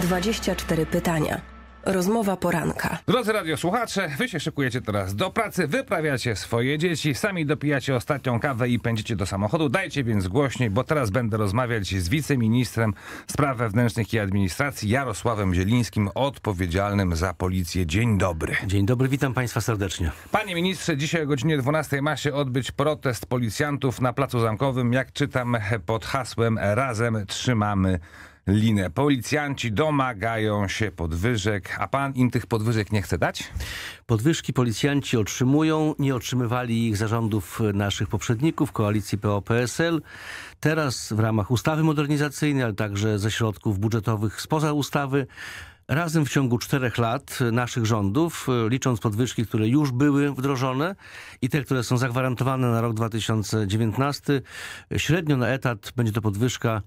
24 pytania. Rozmowa poranka. Drodzy radiosłuchacze, wy się szykujecie teraz do pracy, wyprawiacie swoje dzieci, sami dopijacie ostatnią kawę i pędzicie do samochodu. Dajcie więc głośniej, bo teraz będę rozmawiać z wiceministrem spraw wewnętrznych i administracji Jarosławem Zielińskim, odpowiedzialnym za policję. Dzień dobry. Dzień dobry, witam państwa serdecznie. Panie ministrze, dzisiaj o godzinie 12 ma się odbyć protest policjantów na Placu Zamkowym, jak czytam pod hasłem Razem trzymamy linę. Policjanci domagają się podwyżek, a pan im tych podwyżek nie chce dać? Podwyżki policjanci otrzymują, nie otrzymywali ich zarządów naszych poprzedników, koalicji PO-PSL. Teraz w ramach ustawy modernizacyjnej, ale także ze środków budżetowych spoza ustawy, razem w ciągu czterech lat naszych rządów, licząc podwyżki, które już były wdrożone i te, które są zagwarantowane na rok 2019, średnio na etat będzie to podwyżka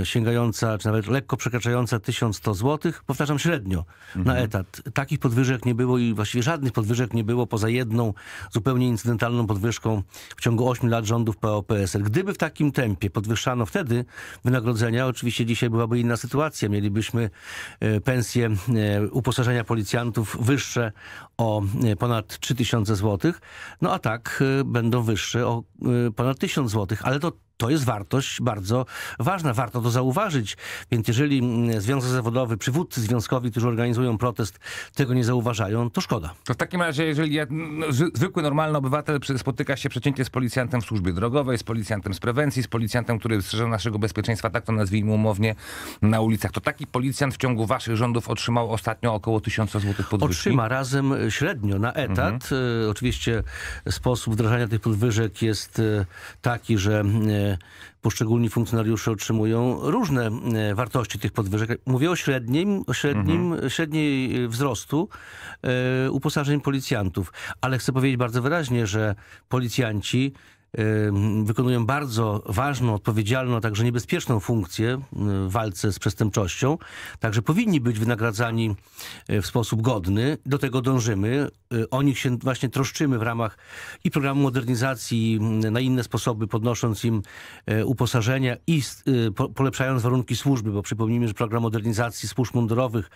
E, sięgająca, czy nawet lekko przekraczająca 1100 zł, powtarzam średnio, mhm. na etat. Takich podwyżek nie było i właściwie żadnych podwyżek nie było poza jedną zupełnie incydentalną podwyżką w ciągu 8 lat rządów PO-PSL. Gdyby w takim tempie podwyższano wtedy wynagrodzenia, oczywiście dzisiaj byłaby inna sytuacja. Mielibyśmy e, pensje e, uposażenia policjantów wyższe o ponad 3000 zł, no a tak będą wyższe o ponad 1000 zł, ale to to jest wartość bardzo ważna, warto to zauważyć. Więc jeżeli mm, związek zawodowy, przywódcy związkowi, którzy organizują protest, tego nie zauważają, to szkoda. To w takim razie, jeżeli ja, mm, no, zwykły, normalny obywatel spotyka się przeciętnie z policjantem w służbie drogowej, z policjantem z prewencji, z policjantem, który strzeże naszego bezpieczeństwa, tak to nazwijmy umownie, na ulicach, to taki policjant w ciągu waszych rządów otrzymał ostatnio około 1000 zł podwyżki? Otrzyma razem e, średnio na etat. Mhm. E, oczywiście sposób wdrażania tych podwyżek jest e, taki, że poszczególni funkcjonariusze otrzymują różne e, wartości tych podwyżek. Mówię o średnim, o średnim mhm. średniej e, wzrostu e, uposażeń policjantów, ale chcę powiedzieć bardzo wyraźnie, że policjanci wykonują bardzo ważną, odpowiedzialną, a także niebezpieczną funkcję w walce z przestępczością. Także powinni być wynagradzani e, w sposób godny. Do tego dążymy. E, o nich się właśnie troszczymy w ramach i programu modernizacji, na inne sposoby, podnosząc im e, uposażenia i polepszając warunki służby, bo przypomnijmy, że program modernizacji służb mundurowych,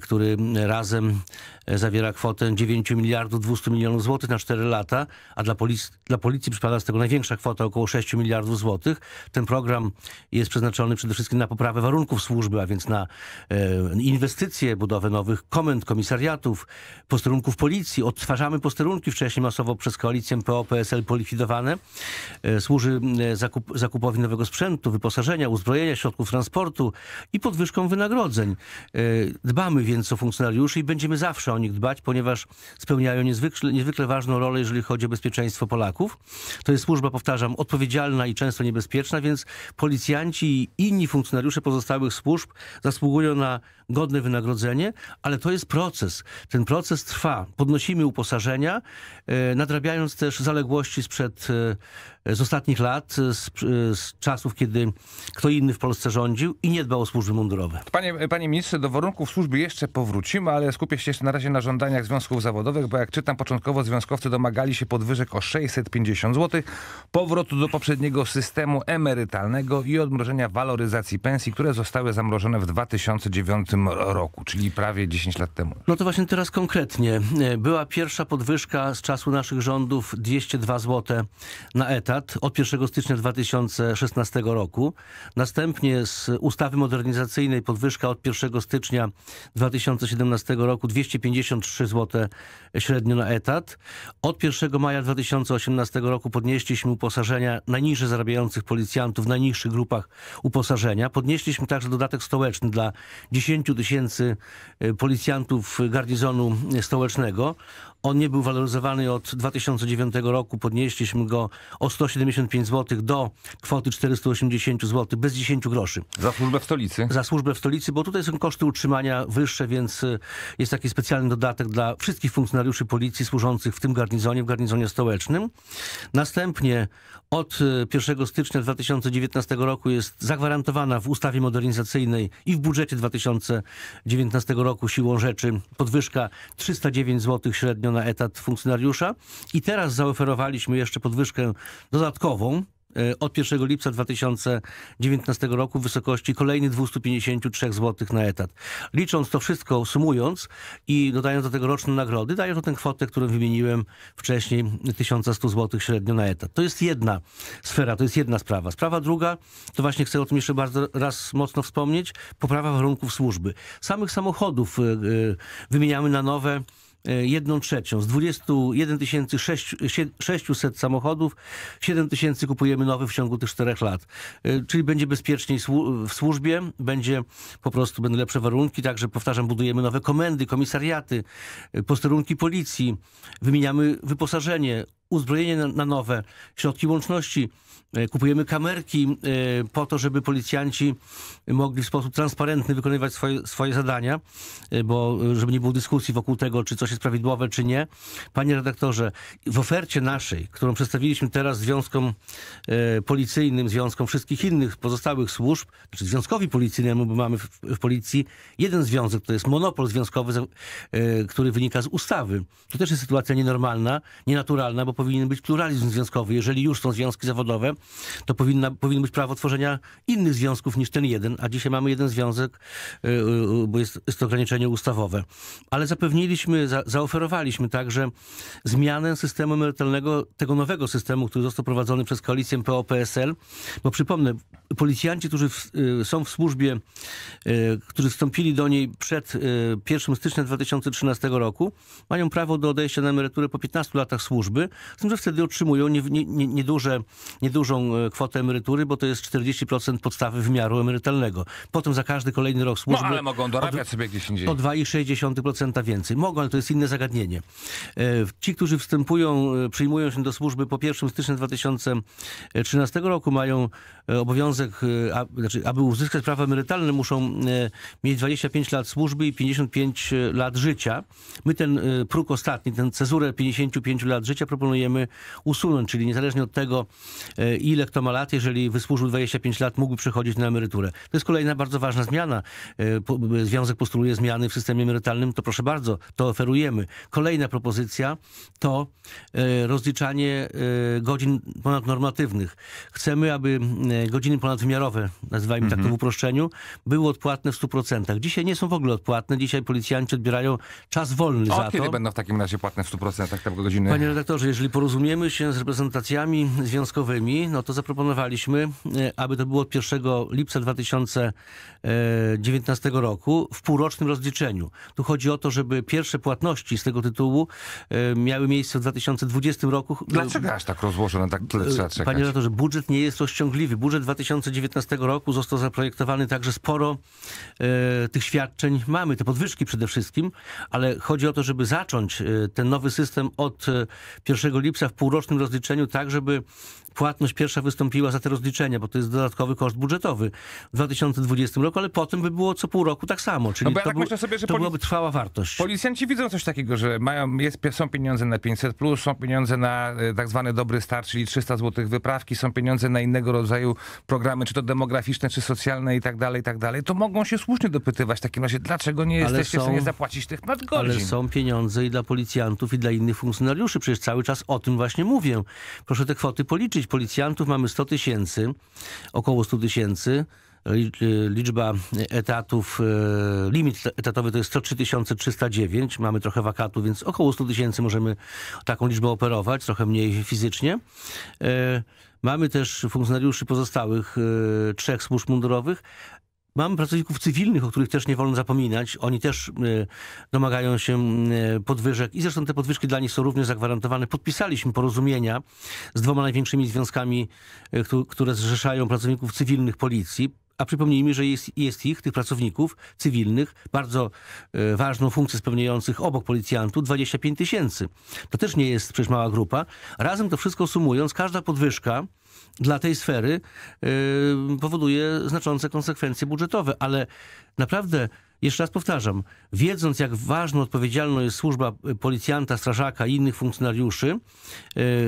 który razem zawiera kwotę 9 miliardów 200 milionów złotych na 4 lata, a dla policji, dla policji przypada z tego największa kwota, około 6 miliardów złotych. Ten program jest przeznaczony przede wszystkim na poprawę warunków służby, a więc na e, inwestycje, budowę nowych komend, komisariatów, posterunków policji. Odtwarzamy posterunki wcześniej masowo przez koalicję PO-PSL polikwidowane. E, służy e, zakup, zakupowi nowego sprzętu, wyposażenia, uzbrojenia, środków transportu i podwyżką wynagrodzeń. Dbamy więc o funkcjonariuszy i będziemy zawsze o nich dbać, ponieważ spełniają niezwykle, niezwykle ważną rolę, jeżeli chodzi o bezpieczeństwo Polaków. To jest służba, powtarzam, odpowiedzialna i często niebezpieczna, więc policjanci i inni funkcjonariusze pozostałych służb zasługują na godne wynagrodzenie, ale to jest proces. Ten proces trwa. Podnosimy uposażenia, e, nadrabiając też zaległości sprzed, e, z ostatnich lat, e, z, z czasów, kiedy kto inny w Polsce rządził i nie dbał o służby mundurowe. Panie, panie ministrze, do warunków służby jeszcze powrócimy, ale skupię się jeszcze na razie na żądaniach związków zawodowych, bo jak czytam, początkowo związkowcy domagali się podwyżek o 650 zł, powrotu do poprzedniego systemu emerytalnego i odmrożenia waloryzacji pensji, które zostały zamrożone w 2009 roku, czyli prawie 10 lat temu. No to właśnie teraz konkretnie. Była pierwsza podwyżka z czasu naszych rządów 202 zł na etat od 1 stycznia 2016 roku. Następnie z ustawy modernizacyjnej podwyżka od 1 stycznia 2017 roku 253 zł średnio na etat. Od 1 maja 2018 roku podniesienie podnieśliśmy uposażenia najniżej zarabiających policjantów w najniższych grupach uposażenia. Podnieśliśmy także dodatek stołeczny dla 10 tysięcy e, policjantów garnizonu stołecznego on nie był waloryzowany od 2009 roku. Podnieśliśmy go o 175 zł do kwoty 480 zł bez 10 groszy. Za służbę w stolicy? Za służbę w stolicy, bo tutaj są koszty utrzymania wyższe, więc y, jest taki specjalny dodatek dla wszystkich funkcjonariuszy policji służących w tym garnizonie, w garnizonie stołecznym. Następnie od 1 y, stycznia 2019 roku jest zagwarantowana w ustawie modernizacyjnej i w budżecie 2019 roku siłą rzeczy podwyżka 309 zł średnio na etat funkcjonariusza. I teraz zaoferowaliśmy jeszcze podwyżkę dodatkową e, od 1 lipca 2019 roku w wysokości kolejnych 253 zł na etat. Licząc to wszystko, sumując i dodając do tego roczne nagrody, daje to tę kwotę, którą wymieniłem wcześniej, 1100 zł średnio na etat. To jest jedna sfera, to jest jedna sprawa. Sprawa druga, to właśnie chcę o tym jeszcze bardzo raz mocno wspomnieć, poprawa warunków służby. Samych samochodów e, e, wymieniamy na nowe E, jedną trzecią. Z 21 600 samochodów 7 tysięcy kupujemy nowych w ciągu tych czterech lat. E, czyli będzie bezpieczniej w służbie, będzie po prostu będą lepsze warunki, także powtarzam, budujemy nowe komendy, komisariaty, e, posterunki policji, wymieniamy wyposażenie, uzbrojenie na, nowe, środki łączności, e, kupujemy kamerki e, po to, żeby policjanci mogli w sposób transparentny wykonywać swoje, swoje zadania, e, bo żeby nie było dyskusji wokół tego, czy coś jest prawidłowe, czy nie. Panie redaktorze, w ofercie naszej, którą przedstawiliśmy teraz związkom policyjnym, związkom wszystkich innych pozostałych służb, czy znaczy związkowi policyjnemu, bo mamy w, w policji jeden związek, to jest monopol związkowy, który wynika z ustawy. To też jest sytuacja nienormalna, nienaturalna, bo powinien być pluralizm związkowy. Jeżeli już są związki zawodowe, to powinna, powinno być prawo tworzenia innych związków niż ten jeden, a dzisiaj mamy jeden związek, y, y, bo jest, jest to ograniczenie ustawowe. Ale zapewniliśmy, za, zaoferowaliśmy także zmianę systemu emerytalnego, tego nowego systemu, który został prowadzony przez koalicję PO-PSL, bo przypomnę, policjanci, którzy w, y, są w służbie, którzy wstąpili do niej przed 1 stycznia 2013 roku, mają prawo do odejścia na emeryturę po 15 latach służby, z tym, że wtedy otrzymują nie, nie, nie, nieduże, niedużą e, kwotę emerytury, bo to jest 40% podstawy wymiaru emerytalnego. Potem za każdy kolejny rok służby... No ale mogą dorabiać od, sobie gdzieś indziej. O 2,6% więcej. Mogą, ale to jest inne zagadnienie. E, ci, którzy wstępują, e, przyjmują się do służby po 1 stycznia 2013 roku mają obowiązek, a, znaczy, aby uzyskać prawa emerytalne muszą mieć 25 lat służby i 55 lat życia. My ten próg ostatni, tę cezurę 55 lat życia proponujemy planujemy usunąć, czyli niezależnie od tego, e, ile kto ma lat, jeżeli wysłużył 25 lat, mógłby przechodzić na emeryturę. To jest kolejna bardzo ważna zmiana. E, e, związek postuluje zmiany w systemie emerytalnym, to proszę bardzo, to oferujemy. Kolejna propozycja to rozliczanie godzin ponadnormatywnych. Chcemy, aby godziny ponadwymiarowe, nazywajmy mhm. tak to w mhm. uproszczeniu, były odpłatne w 100%. Dzisiaj nie są w ogóle odpłatne. Dzisiaj policjanci odbierają czas wolny o, za kiedy to. kiedy będą w takim razie płatne w 100% te godziny? Panie redaktorze, jeżeli jeżeli porozumiemy się z reprezentacjami związkowymi, no to zaproponowaliśmy, e, aby to było od 1 lipca 2019 e, roku w półrocznym rozliczeniu. Tu chodzi o to, żeby pierwsze płatności z tego tytułu e, miały miejsce w 2020 roku. Dlaczego aż tak rozłożone, tak tyle trzeba czekać? Panie że budżet nie jest rozciągliwy. Budżet 2019 roku został zaprojektowany tak, że sporo tych świadczeń mamy, te podwyżki przede wszystkim, ale chodzi o to, żeby zacząć ten nowy system od 1 lipca w półrocznym rozliczeniu tak, żeby płatność pierwsza wystąpiła za te rozliczenia, bo to jest dodatkowy koszt budżetowy w 2020 roku, ale potem by było co pół roku tak samo, czyli no bo ja to, tak sobie, że to byłaby trwała wartość. Policjanci widzą coś takiego, że mają, jest, są pieniądze na 500+, plus, są pieniądze na e, tak zwany dobry start, czyli 300 zł wyprawki, są pieniądze na innego rodzaju programy, czy to demograficzne, czy socjalne i tak dalej, i tak dalej, to mogą się słusznie dopytywać w takim razie, dlaczego nie jesteście są, w stanie zapłacić tych nadgodzin. Ale są pieniądze i dla policjantów, i dla innych funkcjonariuszy. Przecież cały czas o tym właśnie mówię. Proszę te kwoty policzyć. Policjantów mamy 100 tysięcy, około 100 tysięcy y, liczba etatów, y, limit etatowy to jest 103 309. Mamy trochę wakatów, więc około 100 tysięcy możemy taką liczbę operować, trochę mniej fizycznie. Y, mamy też funkcjonariuszy pozostałych trzech służb mundurowych, Mamy pracowników cywilnych, o których też nie wolno zapominać. Oni też e, domagają się e, podwyżek i zresztą te podwyżki dla nich są również zagwarantowane. Podpisaliśmy porozumienia z dwoma największymi związkami, e, które zrzeszają pracowników cywilnych policji. A przypomnijmy, że jest, jest, ich, tych pracowników cywilnych, bardzo ważną funkcję spełniających obok policjantów, 25 tysięcy. To też nie jest przecież mała grupa. Razem to wszystko sumując, każda podwyżka dla tej sfery yy, powoduje znaczące konsekwencje budżetowe, ale naprawdę jeszcze raz powtarzam, wiedząc jak ważną, odpowiedzialną jest służba y, policjanta, strażaka i innych funkcjonariuszy,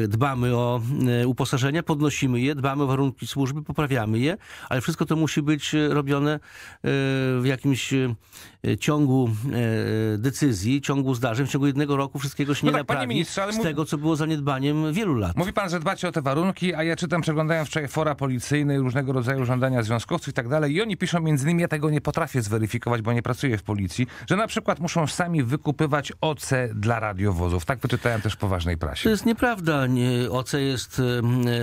y, dbamy o y, uposażenia, podnosimy je, dbamy o warunki służby, poprawiamy je, ale wszystko to musi być robione w jakimś ciągu decyzji, ciągu zdarzeń. W ciągu jednego roku wszystkiego się no nie no tak, naprawi ministrze, z mówi... tego, co było zaniedbaniem wielu lat. Mówi pan, że dbacie o te warunki, a ja czytam, przeglądając wczoraj fora policyjne i różnego rodzaju żądania związkowców i tak dalej i oni piszą między innymi, ja tego nie potrafię zweryfikować, bo nie nie pracuje w policji, że na przykład muszą sami wykupywać oce dla radiowozów. Tak wyczytałem też w poważnej prasie. To jest nieprawda. Oce jest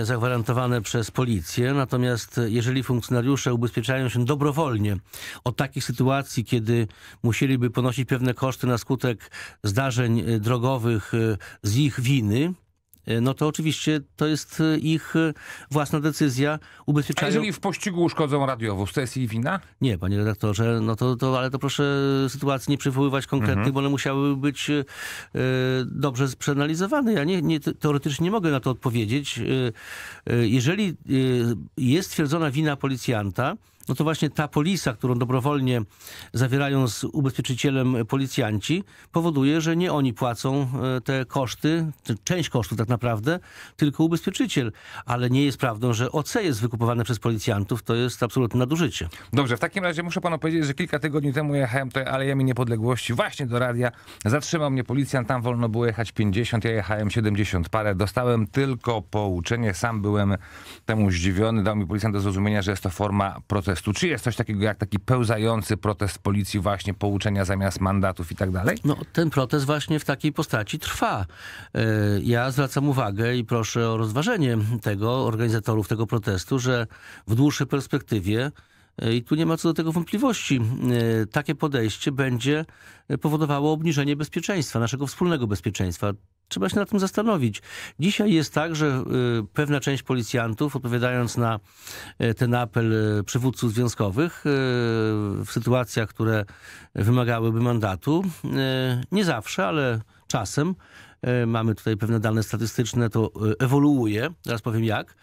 zagwarantowane przez policję, natomiast jeżeli funkcjonariusze ubezpieczają się dobrowolnie od takich sytuacji, kiedy musieliby ponosić pewne koszty na skutek zdarzeń e, drogowych e, z ich winy, E, no to oczywiście to jest e, ich e, własna decyzja. Ubezpieczają... A jeżeli w pościgu uszkodzą radiowóz, to jest ich wina? Nie, panie redaktorze, no to, to ale to proszę sytuacji nie przywoływać konkretnych, mhm. bo one musiały być dobrze przeanalizowane. Ja nie, nie, teoretycznie nie mogę na to odpowiedzieć. jeżeli jest stwierdzona wina policjanta, no to właśnie ta polisa, którą dobrowolnie zawierają z ubezpieczycielem policjanci, powoduje, że nie oni płacą e, te koszty, część kosztów tak naprawdę, tylko ubezpieczyciel. Ale nie jest prawdą, że OC jest wykupowane przez policjantów, to jest absolutne nadużycie. Dobrze, w takim razie muszę panu powiedzieć, że kilka tygodni temu jechałem tutaj alejami niepodległości właśnie do radia. Zatrzymał mnie policjant, tam wolno było jechać 50, ja jechałem 70 parę. Dostałem tylko pouczenie, sam byłem temu zdziwiony. Dał mi policjant do zrozumienia, że jest to forma procesu protestu? Czy jest coś takiego jak taki pełzający protest policji właśnie pouczenia zamiast mandatów i tak dalej? No ten protest właśnie w takiej postaci trwa. E, ja zwracam uwagę i proszę o rozważenie tego, organizatorów tego protestu, że w dłuższej perspektywie e, i tu nie ma co do tego wątpliwości. E, takie podejście będzie powodowało obniżenie bezpieczeństwa, naszego wspólnego bezpieczeństwa. Trzeba się nad tym zastanowić. Dzisiaj jest tak, że y, pewna część policjantów, odpowiadając na y, ten apel y, przywódców związkowych w sytuacjach, które wymagałyby mandatu, nie zawsze, ale czasem, mamy tutaj pewne dane statystyczne, to ewoluuje, zaraz powiem jak,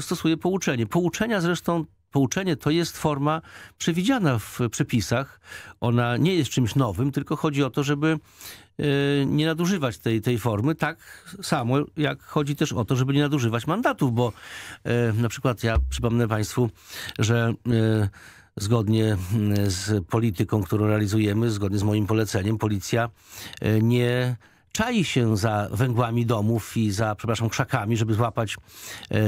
stosuje pouczenie. Pouczenia zresztą pouczenie to jest forma przewidziana w przepisach. Ona nie jest czymś nowym, tylko chodzi o to, żeby e, nie nadużywać tej, tej formy. Tak samo jak chodzi też o to, żeby nie nadużywać mandatów, bo e, na przykład ja przypomnę Państwu, że e, zgodnie mm, z polityką, którą realizujemy, zgodnie z moim poleceniem, policja nie czai się za węgłami domów i za, przepraszam, krzakami, żeby złapać e,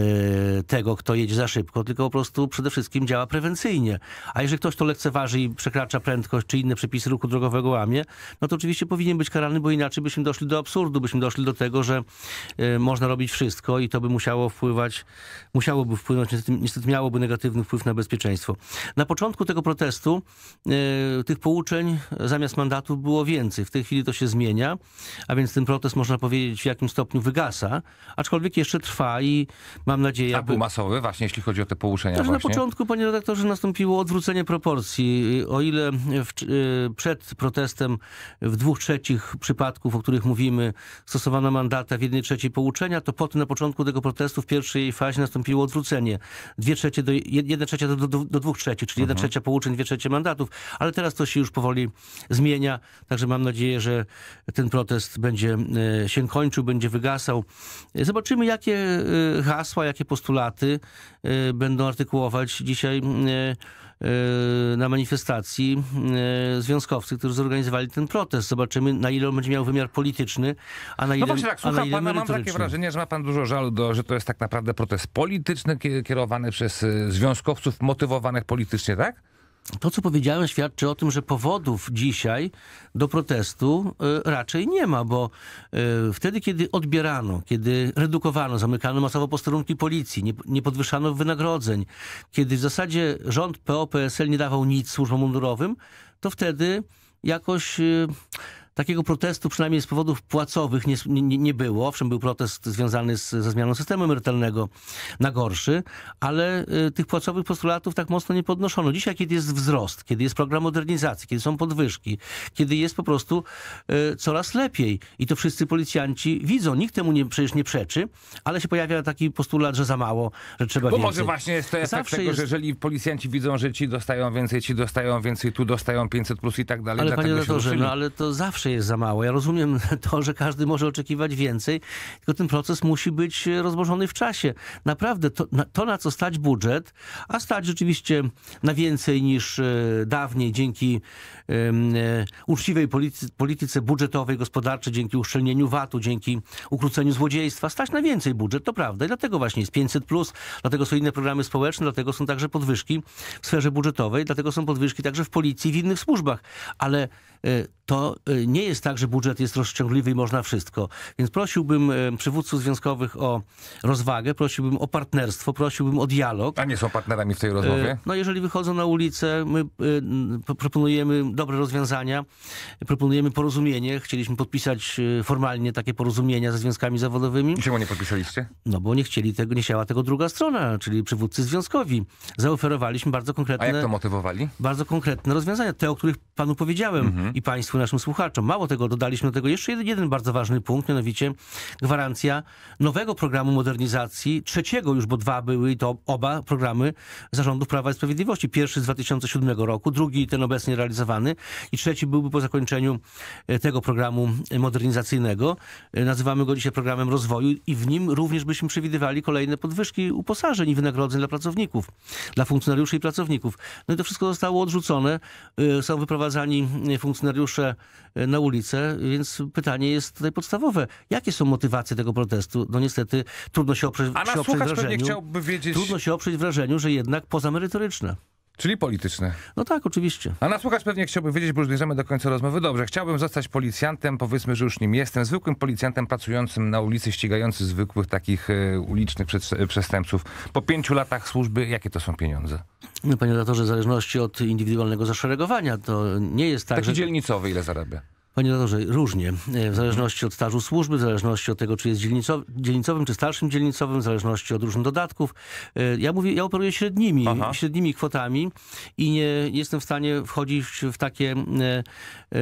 tego, kto jedzie za szybko, tylko po prostu przede wszystkim działa prewencyjnie. A jeżeli ktoś to lekceważy i przekracza prędkość czy inne przepisy ruchu drogowego łamie, no to oczywiście powinien być karany, bo inaczej byśmy doszli do absurdu, byśmy doszli do tego, że e, można robić wszystko i to by musiało wpływać, musiałoby wpłynąć, niestety, niestety miałoby negatywny wpływ na bezpieczeństwo. Na początku tego protestu e, tych pouczeń zamiast mandatu było więcej. W tej chwili to się zmienia, a więc ten protest można powiedzieć w jakim stopniu wygasa, aczkolwiek jeszcze trwa i mam nadzieję... A był aby... masowy właśnie, jeśli chodzi o te pouczenia Też znaczy, właśnie? Na początku, panie redaktorze, nastąpiło odwrócenie proporcji. O ile w, y, przed protestem w dwóch trzecich przypadków, o których mówimy, stosowano mandata w jednej trzeciej pouczenia, to potem na początku tego protestu w pierwszej fazie nastąpiło odwrócenie. Dwie trzecie do, jedna trzecia do, do, do dwóch trzecich, czyli mhm. jedna trzecia pouczeń, dwie trzecie mandatów, ale teraz to się już powoli zmienia, także mam nadzieję, że ten protest będzie e, się kończył, będzie wygasał. Zobaczymy, jakie e, hasła, jakie postulaty e, będą artykułować dzisiaj na manifestacji związkowcy, którzy zorganizowali ten protest. Zobaczymy, na ile on będzie miał wymiar polityczny, a na no ile No właśnie tak, słucham pana, mam takie wrażenie, że ma pan dużo żalu, do, że to jest tak naprawdę protest polityczny, kierowany przez związkowców motywowanych politycznie, tak? to, co powiedziałem, świadczy o tym, że powodów dzisiaj do protestu y, raczej nie ma, bo y, wtedy, kiedy odbierano, kiedy redukowano, zamykano masowo posterunki policji, nie, nie podwyższano wynagrodzeń, kiedy w zasadzie rząd PO-PSL nie dawał nic służbom mundurowym, to wtedy jakoś y, takiego protestu, przynajmniej z powodów płacowych, nie, nie, nie było. Owszem, był protest związany z, ze zmianą systemu emerytalnego na gorszy, ale y, tych płacowych postulatów tak mocno nie podnoszono. Dzisiaj, kiedy jest wzrost, kiedy jest program modernizacji, kiedy są podwyżki, kiedy jest po prostu y, coraz lepiej i to wszyscy policjanci widzą. Nikt temu nie, przecież nie przeczy, ale się pojawia taki postulat, że za mało, że trzeba Bo więcej. może właśnie jest to efekt Zawsze tego, jest... że jeżeli policjanci widzą, że ci dostają więcej, ci dostają więcej, tu dostają 500 plus i tak dalej. Ale panie że no ale to zawsze zawsze jest za mało. Ja rozumiem to, że każdy może oczekiwać więcej, tylko ten proces musi być e, rozłożony w czasie. Naprawdę to, na, to, na co stać budżet, a stać rzeczywiście na więcej niż e, dawniej dzięki E, uczciwej polityce, polityce budżetowej, gospodarczej, dzięki uszczelnieniu VAT-u, dzięki ukróceniu złodziejstwa. Stać na więcej budżet, to prawda. I dlatego właśnie jest 500+, plus, dlatego są inne programy społeczne, dlatego są także podwyżki w sferze budżetowej, dlatego są podwyżki także w policji i w innych służbach. Ale e, to e, nie jest tak, że budżet jest rozciągliwy i można wszystko. Więc prosiłbym przywódców związkowych o rozwagę, prosiłbym o partnerstwo, prosiłbym o dialog. A nie są partnerami w tej rozmowie? No jeżeli wychodzą na ulicę, my proponujemy dobre rozwiązania. Proponujemy porozumienie. Chcieliśmy podpisać y, formalnie takie porozumienia ze związkami zawodowymi. Czemu nie podpisaliście? No bo nie chcieli tego, nie chciała tego druga strona, czyli przywódcy związkowi. Zaoferowaliśmy bardzo konkretne... A jak to motywowali? Bardzo konkretne rozwiązania, te, o których panu powiedziałem mhm. i państwu, naszym słuchaczom. Mało tego, dodaliśmy do tego jeszcze jeden, jeden bardzo ważny punkt, mianowicie gwarancja nowego programu modernizacji, trzeciego już, bo dwa były i to oba programy zarządów Prawa i Sprawiedliwości. Pierwszy z 2007 roku, drugi ten obecnie realizowany i trzeci byłby po zakończeniu e, tego programu e, modernizacyjnego. E, nazywamy go dzisiaj programem rozwoju i w nim również byśmy przewidywali kolejne podwyżki uposażeń i wynagrodzeń dla pracowników, dla funkcjonariuszy i pracowników. No i to wszystko zostało odrzucone. Są wyprowadzani funkcjonariusze na ulicę, więc pytanie jest tutaj podstawowe. Jakie są motywacje tego protestu? No niestety trudno się oprzeć, A się oprzeć wrażeniu. Chciałby wiedzieć... Trudno się oprzeć wrażeniu, że jednak pozamerytoryczne. Czyli polityczne. No tak, oczywiście. A nasz słuchacz pewnie chciałby wiedzieć, bo już bierzemy do końca rozmowy. Dobrze, chciałbym zostać policjantem, powiedzmy, że już nim jestem. Zwykłym policjantem pracującym na ulicy, ścigający zwykłych takich e, ulicznych przestępców. Po pięciu latach służby, jakie to są pieniądze? No, panie redaktorze, w zależności od indywidualnego zaszeregowania, to nie jest tak, Taki że... dzielnicowy ile zarabia? Panie doktorze, różnie, e, w zależności od stażu służby, w zależności od tego, czy jest dzielnicowym, czy starszym dzielnicowym, w zależności od różnych dodatków. E, ja mówię, ja operuję średnimi, średnimi kwotami i nie jestem w stanie wchodzić w takie e,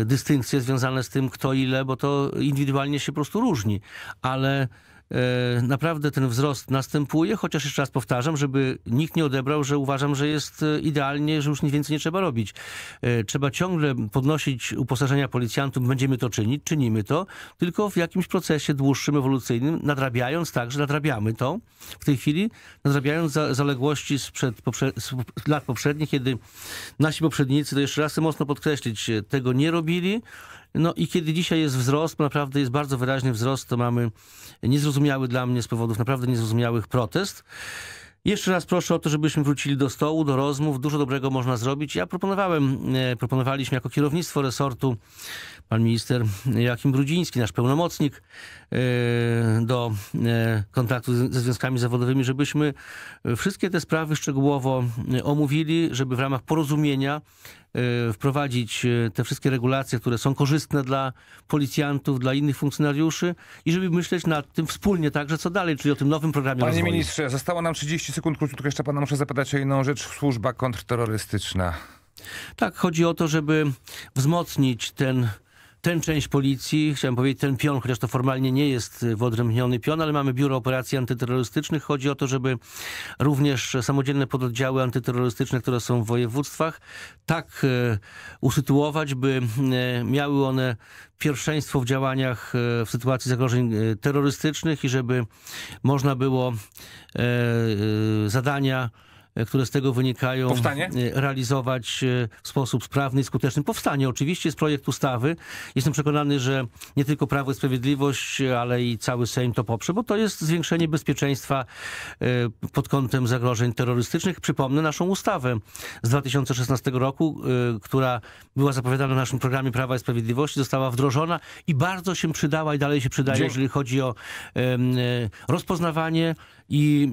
e, dystynkcje związane z tym, kto ile, bo to indywidualnie się po prostu różni. Ale E, naprawdę ten wzrost następuje, chociaż jeszcze raz powtarzam, żeby nikt nie odebrał, że uważam, że jest e, idealnie, że już nic więcej nie trzeba robić. E, trzeba ciągle podnosić uposażenia policjantów, będziemy to czynić, czynimy to, tylko w jakimś procesie dłuższym, ewolucyjnym, nadrabiając także, nadrabiamy to w tej chwili, nadrabiając za, zaległości sprzed poprze, z lat poprzednich, kiedy nasi poprzednicy, to jeszcze raz mocno podkreślić, tego nie robili, no i kiedy dzisiaj jest wzrost, naprawdę jest bardzo wyraźny wzrost, to mamy niezrozumiały dla mnie z powodów naprawdę niezrozumiałych protest. Jeszcze raz proszę o to, żebyśmy wrócili do stołu, do rozmów. Dużo dobrego można zrobić. Ja proponowałem, e, proponowaliśmy jako kierownictwo resortu, pan minister Jakim Brudziński, nasz pełnomocnik e, do e, kontaktu ze związkami zawodowymi, żebyśmy wszystkie te sprawy szczegółowo omówili, żeby w ramach porozumienia Y, wprowadzić y, te wszystkie regulacje, które są korzystne dla policjantów, dla innych funkcjonariuszy i żeby myśleć nad tym wspólnie także, co dalej, czyli o tym nowym programie Panie rozwoju. ministrze, zostało nam 30 sekund, króciutko jeszcze pana muszę zapytać o inną rzecz. Służba kontrterrorystyczna. Tak, chodzi o to, żeby wzmocnić ten tę część policji, chciałem powiedzieć ten pion, chociaż to formalnie nie jest y, wyodrębniony pion, ale mamy Biuro Operacji Antyterrorystycznych. Chodzi o to, żeby również samodzielne pododdziały antyterrorystyczne, które są w województwach, tak y, usytuować, by y, miały one pierwszeństwo w działaniach w sytuacji zagrożeń terrorystycznych i żeby można było zadania E, które z tego wynikają, Powstanie? E, realizować e, w sposób sprawny i skuteczny. Powstanie oczywiście, jest projekt ustawy. Jestem przekonany, że nie tylko Prawo i Sprawiedliwość, ale i cały Sejm to poprze, bo to jest zwiększenie bezpieczeństwa pod kątem zagrożeń terrorystycznych. Przypomnę naszą ustawę z 2016 roku, która była zapowiadana w naszym programie Prawa i Sprawiedliwości, została wdrożona i bardzo się przydała i dalej się przydaje, Dzień. jeżeli chodzi o rozpoznawanie i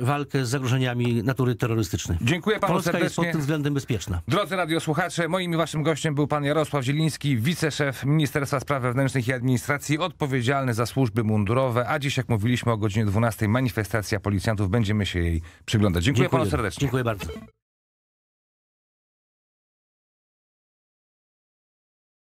e, walkę z zagrożeniami natury terrorystycznej. Dziękuję panu Polska serdecznie. jest pod tym względem bezpieczna. Drodzy radiosłuchacze, moim i waszym gościem był pan Jarosław Zieliński, wiceszef Ministerstwa Spraw Wewnętrznych i Administracji, odpowiedzialny za służby mundurowe, a dziś jak mówiliśmy o godzinie 12 manifestacja policjantów, będziemy się jej przyglądać. Dziękuję, Dziękuję. panu serdecznie. Dziękuję bardzo.